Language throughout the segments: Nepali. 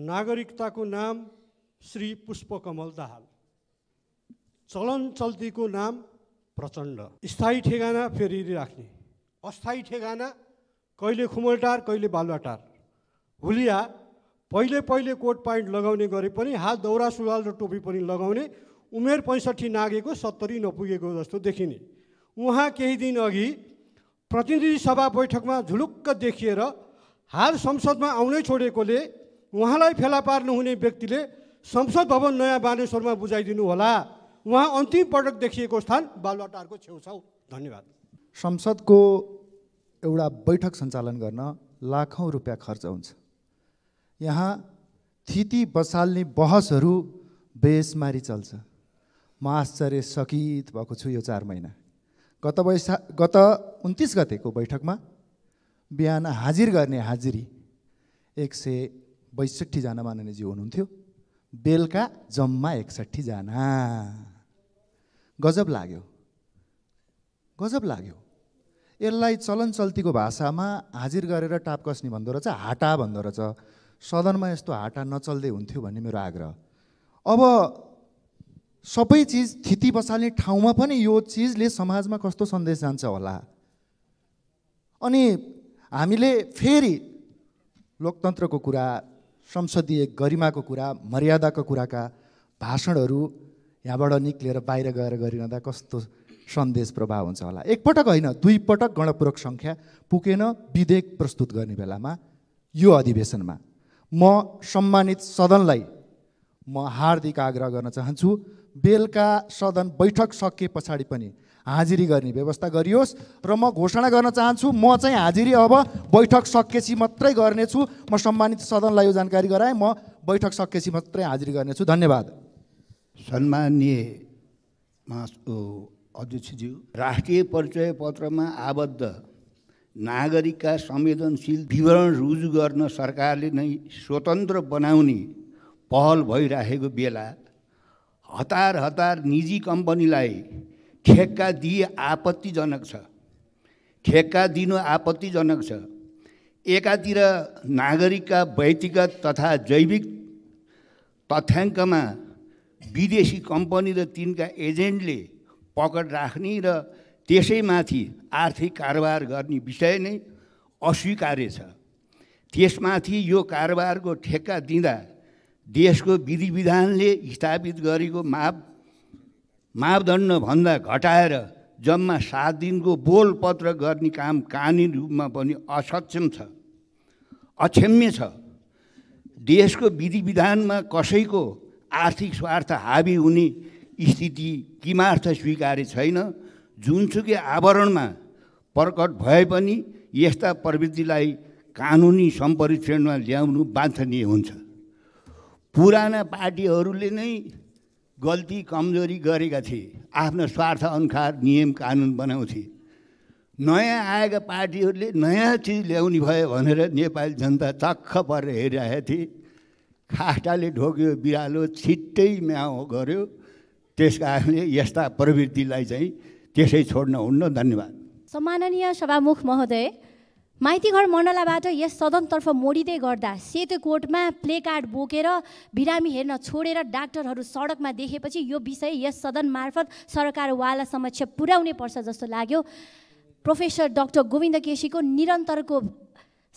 नागरिकताको नाम श्री पुष्पकमल दाहाल चलन चल्तीको नाम प्रचण्ड स्थायी ठेगाना फेरि राख्ने अस्थायी ठेगाना कहिले खुमलटार कहिले बालुवाटार हुलिया पहिले पहिले कोट पाइन्ट लगाउने गरे पनि हात दौरा सुरुवाल र टोपी पनि लगाउने उमेर पैँसठी नागेको सत्तरी नपुगेको जस्तो देखिने उहाँ केही दिन अघि प्रतिनिधि सभा बैठकमा झुलुक्क देखिएर हाल संसदमा आउनै छोडेकोले उहाँलाई फेला पार्नुहुने व्यक्तिले संसद भवन नयाँ बानेश्वरमा बुझाइदिनु होला उहाँ अन्तिम पटक देखिएको स्थान बालुवाटारको छेउछाउ धन्यवाद संसदको एउटा बैठक सञ्चालन गर्न लाखौँ रुपियाँ खर्च हुन्छ यहाँ थिति बसाल्ने बहसहरू बेसमारी चल्छ म आश्चर्य सकित भएको छु यो चार महिना गत वैशा गत उन्तिस गतेको बैठकमा बिहान हाजिर गर्ने हाजिरी एक सय बैसठीजना माननीयजी हुनुहुन्थ्यो बेलुका जम्मा एकसट्ठीजना गजब लाग्यो गजब लाग्यो यसलाई चलन चल्तीको भाषामा हाजिर गरेर टाप कस्ने भन्दो रहेछ हाटा भन्दो रहेछ सदनमा यस्तो हाटा नचल्दै हुन्थ्यो भन्ने मेरो आग्रह अब सबै चिज थिति बसाल्ने ठाउँमा पनि यो चिजले समाजमा कस्तो सन्देश जान्छ होला अनि हामीले फेरि लोकतन्त्रको कुरा संसदीय गरिमाको कुरा मर्यादाको कुराका भाषणहरू यहाँबाट निक्लेर बाहिर गएर गरिरहँदा कस्तो सन्देश प्रभाव हुन्छ होला एकपटक होइन दुईपटक गणपूरक सङ्ख्या पुगेन विधेयक प्रस्तुत गर्ने बेलामा यो अधिवेशनमा म सम्मानित सदनलाई म हार्दिक आग्रह गर्न चाहन्छु बेलुका सदन बैठक सकिए पछाडि पनि हाजिरी गर्ने व्यवस्था गरियोस् र म घोषणा गर्न चाहन्छु म चाहिँ हाजिरी अब बैठक सकेपछि मात्रै गर्नेछु म सम्मानित सदनलाई यो जानकारी गराएँ म बैठक सकेपछि मात्रै हाजिरी गर्नेछु धन्यवाद सन्मान्य अध्यक्षज्यू राष्ट्रिय परिचय पत्रमा आबद्ध नागरिकका संवेदनशील विवरण रुजु गर्न सरकारले नै स्वतन्त्र बनाउने पहल भइराखेको बेला हतार हतार निजी कम्पनीलाई ठेक्का दिए आपत्तिजनक छ ठेक्का दिनु आपत्तिजनक छ एकातिर नागरिकका व्यक्तिगत तथा जैविक तथ्याङ्कमा विदेशी कम्पनी र तिनका एजेन्टले पकड राख्ने र त्यसैमाथि आर्थिक कारोबार गर्ने विषय नै अस्वीकार्य छ त्यसमाथि यो कारोबारको ठेक्का दिँदा देशको विधि विधानले स्थापित गरेको माप भन्दा घटाएर जम्मा सात दिनको बोलपत्र गर्ने काम कानुनी रूपमा पनि असक्षम छ अक्षम्य छ देशको विधि विधानमा कसैको आर्थिक स्वार्थ हावी हुने स्थिति किमार्थ स्वीकार्य छैन जुनसुकै आवरणमा प्रकट भए पनि यस्ता प्रवृत्तिलाई कानुनी सम्परीक्षणमा ल्याउनु बान्थनीय हुन्छ पुराना पार्टीहरूले नै गल्ती कमजोरी गरेका थिए आफ्नो स्वार्थ अनुसार नियम कानुन बनाउँथे नयाँ आएका पार्टीहरूले नयाँ चिज ल्याउने भयो भनेर नेपाली जनता चक्ख परेर हेरिरहेका थिए खाटाले ढोक्यो बिरालो छिट्टै म्याउ गर्यो त्यस कारणले यस्ता प्रवृत्तिलाई चाहिँ त्यसै छोड्न हुन्न धन्यवाद सम्माननीय सभामुख महोदय माइतीघर मण्डलाबाट यस सदनतर्फ मोडिँदै गर्दा सेतो कोटमा प्लेकार्ड बोकेर बिरामी हेर्न छोडेर डाक्टरहरू सडकमा देखेपछि यो विषय यस सदन मार्फत सरकारवाला समक्ष पुर्याउनै पर्छ जस्तो लाग्यो प्रोफेसर डाक्टर गोविन्द केसीको निरन्तरको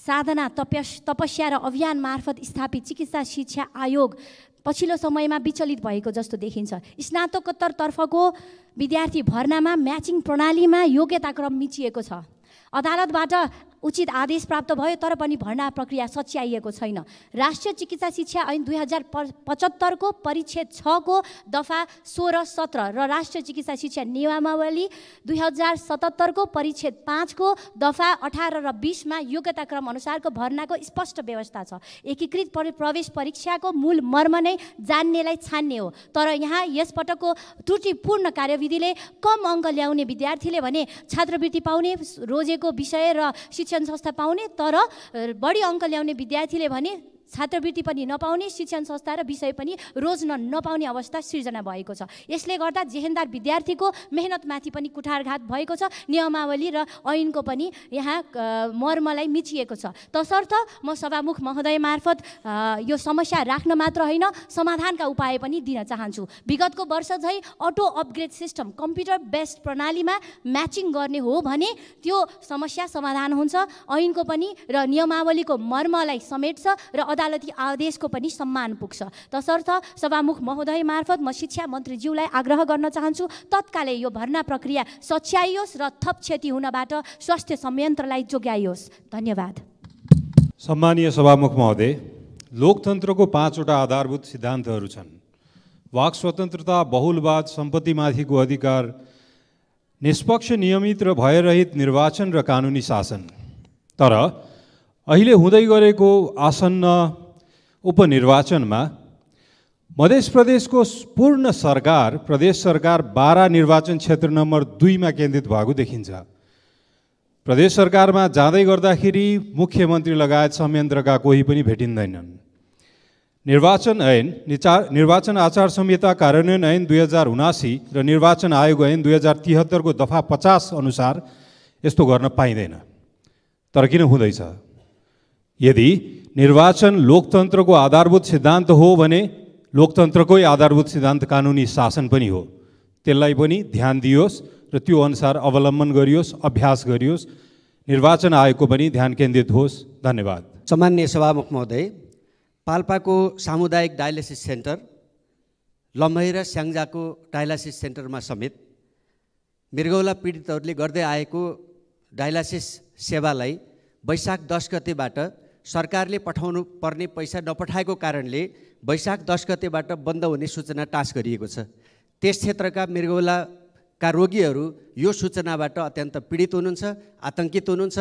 साधना तपस् तपस्या र अभियान मार्फत स्थापित चिकित्सा शिक्षा आयोग पछिल्लो समयमा विचलित भएको जस्तो देखिन्छ स्नातकोत्तरतर्फको विद्यार्थी भर्नामा म्याचिङ प्रणालीमा योग्यताक्रम मिचिएको छ अदालतबाट उचित आदेश प्राप्त भयो तर पनि भर्ना प्रक्रिया सच्याइएको छैन राष्ट्रिय चिकित्सा शिक्षा ऐन दुई हजार पचहत्तरको परिच्छेद छको दफा सोह्र सत्र र राष्ट्रिय चिकित्सा शिक्षा नियमावली दुई हजार सतहत्तरको परिच्छेद पाँचको दफा अठार र बिसमा क्रम अनुसारको भर्नाको स्पष्ट व्यवस्था छ एकीकृत प्रवेश परीक्षाको मूल मर्म नै जान्नेलाई छान्ने हो तर यहाँ यसपटकको त्रुटिपूर्ण कार्यविधिले कम अङ्क ल्याउने विद्यार्थीले भने छात्रवृत्ति पाउने रोजेको विषय र शिक्षा शिक्षण संस्था पाउने तर बढी अङ्क ल्याउने विद्यार्थीले भने छात्रवृत्ति पनि नपाउने शिक्षण संस्था र विषय पनि रोज्न नपाउने अवस्था सिर्जना भएको छ यसले गर्दा जेहेन्दार विद्यार्थीको मेहनतमाथि पनि कुठारघात भएको छ नियमावली र ऐनको पनि यहाँ मर्मलाई मिचिएको छ तसर्थ म सभामुख महोदय मार्फत यो समस्या राख्न मात्र होइन समाधानका उपाय पनि दिन चाहन्छु विगतको वर्ष झै auto upgrade system computer based प्रणालीमा म्याचिङ गर्ने हो भने त्यो समस्या समाधान हुन्छ ऐनको पनि र नियमावलीको मर्मलाई समेट्छ र अदालती आदेशको पनि सम्मान पुग्छ तसर्थ सभामुख महोदय मार्फत म शिक्षा मन्त्रीज्यूलाई आग्रह गर्न चाहन्छु तत्कालै यो भर्ना प्रक्रिया सच्याइयोस् र थप क्षति हुनबाट स्वास्थ्य संयन्त्रलाई जोगाइयोस् धन्यवाद सम्मानीय सभामुख महोदय लोकतन्त्रको पाँचवटा आधारभूत सिद्धान्तहरू छन् वाक स्वतन्त्रता बहुलवाद सम्पत्तिमाथिको अधिकार निष्पक्ष नियमित र भयरहित निर्वाचन र कानुनी शासन तर अहिले हुँदै गरेको आसन्न उपनिर्वाचनमा मध्य प्रदेशको पूर्ण सरकार प्रदेश सरकार बाह्र निर्वाचन क्षेत्र नम्बर दुईमा केन्द्रित भएको देखिन्छ प्रदेश सरकारमा जाँदै गर्दाखेरि मुख्यमन्त्री लगायत संयन्त्रका कोही पनि भेटिँदैनन् निर्वाचन ऐन निचार निर्वाचन आचार संहिता कार्यान्वयन ऐन दुई हजार उनासी र निर्वाचन आयोग ऐन दुई हजार तिहत्तरको दफा पचास अनुसार यस्तो गर्न पाइँदैन तर किन हुँदैछ यदि निर्वाचन लोकतन्त्रको आधारभूत सिद्धान्त हो भने लोकतन्त्रकै आधारभूत सिद्धान्त कानुनी शासन पनि हो त्यसलाई पनि ध्यान दियोस् र त्यो अनुसार अवलम्बन गरियोस् अभ्यास गरियोस् निर्वाचन आयोगको पनि ध्यान केन्द्रित होस् धन्यवाद सामान्य सभामुख महोदय पाल्पाको सामुदायिक डायलिसिस सेन्टर लम्बाइ र स्याङ्जाको डायलासिस सेन्टरमा समेत मृगौला पीडितहरूले गर्दै आएको डायलासिस सेवालाई वैशाख दस गतेबाट सरकारले पठाउनु पर्ने पैसा नपठाएको कारणले वैशाख दस गतेबाट बन्द हुने सूचना टास गरिएको छ त्यस क्षेत्रका मृगौलाका रोगीहरू यो सूचनाबाट अत्यन्त पीडित हुनुहुन्छ आतङ्कित हुनुहुन्छ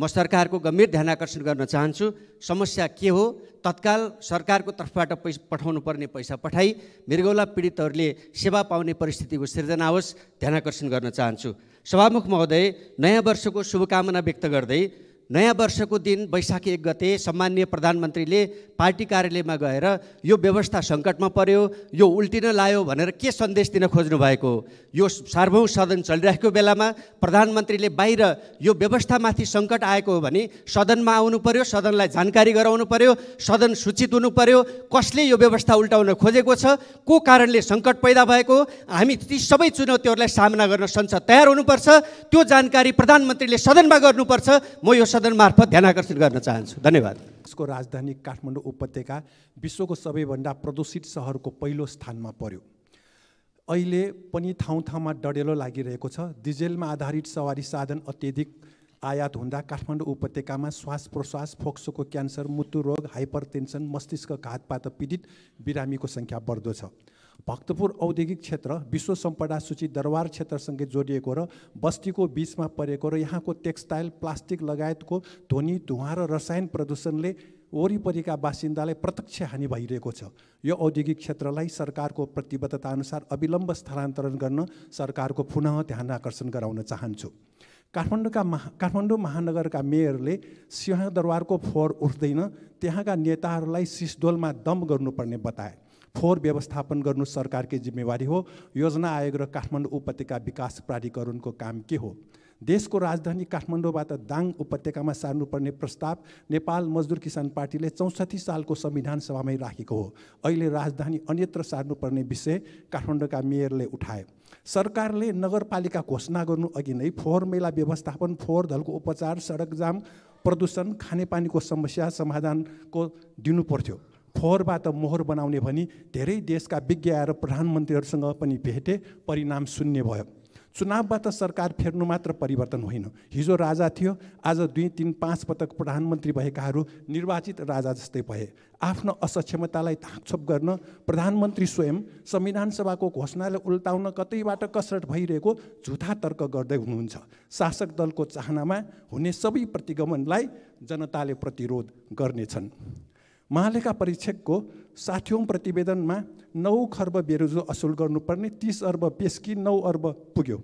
म सरकारको गम्भीर ध्यान आकर्षण गर्न चाहन्छु समस्या के हो तत्काल सरकारको तर्फबाट पैसा पठाउनु पर्ने पैसा पठाई मृगौला पीडितहरूले सेवा पाउने परिस्थितिको सिर्जना होस् ध्यान आकर्षण गर्न चाहन्छु सभामुख महोदय नयाँ वर्षको शुभकामना व्यक्त गर्दै नयाँ वर्षको दिन वैशाखी एक गते सम्मान्य प्रधानमन्त्रीले पार्टी कार्यालयमा गएर यो व्यवस्था सङ्कटमा पर्यो यो उल्टिन लायो भनेर के सन्देश दिन खोज्नु भएको यो सार्वभौम सदन चलिरहेको बेलामा प्रधानमन्त्रीले बाहिर यो व्यवस्थामाथि सङ्कट आएको हो भने सदनमा आउनु पर्यो सदनलाई जानकारी गराउनु पर्यो सदन सूचित हुनु पर्यो कसले यो व्यवस्था उल्टाउन खोजेको छ को कारणले सङ्कट पैदा भएको हामी ती सबै चुनौतीहरूलाई सामना गर्न संसद तयार हुनुपर्छ त्यो जानकारी प्रधानमन्त्रीले सदनमा गर्नुपर्छ म यो सदन मार्फत ध्यान आकर्षित गर्न चाहन्छु धन्यवाद यसको राजधानी काठमाडौँ उपत्यका विश्वको सबैभन्दा प्रदूषित सहरको पहिलो स्थानमा पर्यो अहिले पनि ठाउँ ठाउँमा डडेलो लागिरहेको छ डिजेलमा आधारित सवारी साधन अत्यधिक आयात हुँदा काठमाडौँ उपत्यकामा श्वास प्रश्वास फोक्सोको क्यान्सर मुटु रोग हाइपर टेन्सन मस्तिष्क घातपात पीडित बिरामीको सङ्ख्या बढ्दो छ भक्तपुर औद्योगिक क्षेत्र विश्व सम्पदा सूची दरबार क्षेत्रसँगै जोडिएको र बस्तीको बिचमा परेको र यहाँको टेक्सटाइल प्लास्टिक लगायतको ध्वनि धुवा र रसायन प्रदूषणले वरिपरिका बासिन्दालाई प्रत्यक्ष हानि भइरहेको छ यो औद्योगिक क्षेत्रलाई सरकारको प्रतिबद्धताअनुसार अविलम्ब स्थानान्तरण गर्न सरकारको पुनः ध्यान आकर्षण गराउन चाहन्छु काठमाडौँका महा काठमाडौँ महानगरका मेयरले सिंहदरबारको फोहोर उठ्दैन त्यहाँका नेताहरूलाई सिसडोलमा दम गर्नुपर्ने बताए फोहोर व्यवस्थापन गर्नु सरकारकै जिम्मेवारी हो योजना आयोग र काठमाडौँ उपत्यका विकास प्राधिकरणको काम के हो देशको राजधानी काठमाडौँबाट दाङ उपत्यकामा सार्नुपर्ने प्रस्ताव नेपाल मजदुर किसान पार्टीले चौसठी सालको संविधान सभामै राखेको हो अहिले राजधानी अन्यत्र सार्नुपर्ने विषय काठमाडौँका मेयरले उठाए सरकारले नगरपालिका घोषणा गर्नु अघि नै फोहोर मेला व्यवस्थापन फोहोर दलको उपचार सडक जाम प्रदूषण खानेपानीको समस्या समाधानको दिनुपर्थ्यो फोहोरबाट मोहोर बनाउने भनी धेरै देशका विज्ञ आएर प्रधानमन्त्रीहरूसँग पनि भेटे परिणाम सुन्ने भयो चुनावबाट सरकार फेर्नु मात्र परिवर्तन होइन हिजो राजा थियो आज दुई तिन पाँच पटक प्रधानमन्त्री भएकाहरू निर्वाचित राजा जस्तै भए आफ्नो असक्षमतालाई थाकछोप गर्न प्रधानमन्त्री स्वयं संविधान सभाको घोषणाले उल्टाउन कतैबाट कसरत भइरहेको झुथा तर्क गर्दै हुनुहुन्छ शासक दलको चाहनामा हुने सबै प्रतिगमनलाई जनताले प्रतिरोध गर्नेछन् महालेखा परीक्षकको साठौँ प्रतिवेदनमा नौ खर्ब बेरोजो असुल गर्नुपर्ने तिस अर्ब पेस्की नौ अर्ब पुग्यो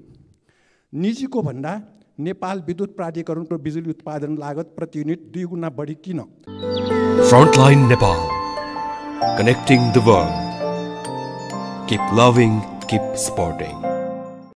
निजीको भन्दा नेपाल विद्युत प्राधिकरणको बिजुली उत्पादन लागत प्रति युनिट दुई गुणा बढी किन Frontline Nepal connecting the world keep loving keep supporting